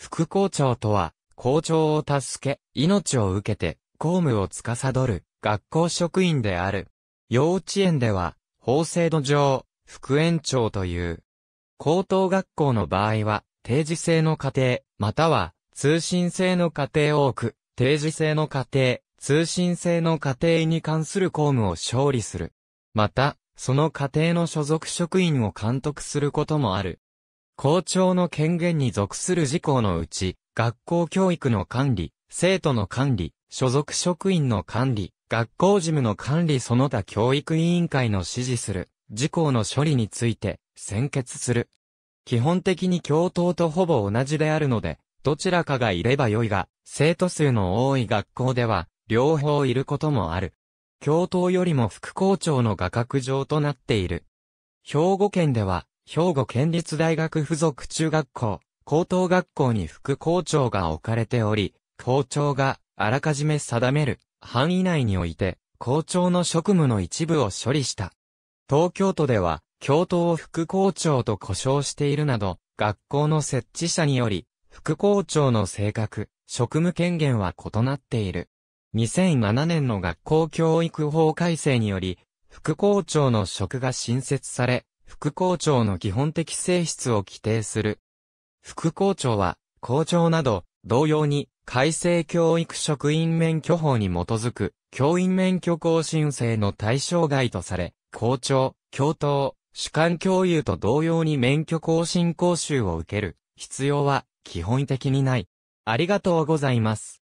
副校長とは、校長を助け、命を受けて、公務を司る、学校職員である。幼稚園では、法制度上、副園長という。高等学校の場合は、定時制の家庭、または、通信制の家庭を置く、定時制の家庭、通信制の家庭に関する公務を勝利する。また、その家庭の所属職員を監督することもある。校長の権限に属する事項のうち、学校教育の管理、生徒の管理、所属職員の管理、学校事務の管理その他教育委員会の指示する、事項の処理について、専決する。基本的に教頭とほぼ同じであるので、どちらかがいればよいが、生徒数の多い学校では、両方いることもある。教頭よりも副校長の画角上となっている。兵庫県では、兵庫県立大学附属中学校、高等学校に副校長が置かれており、校長があらかじめ定める範囲内において、校長の職務の一部を処理した。東京都では、教頭を副校長と呼称しているなど、学校の設置者により、副校長の性格、職務権限は異なっている。2007年の学校教育法改正により、副校長の職が新設され、副校長の基本的性質を規定する。副校長は、校長など、同様に、改正教育職員免許法に基づく、教員免許更新制の対象外とされ、校長、教頭、主管教諭と同様に免許更新講習を受ける必要は基本的にない。ありがとうございます。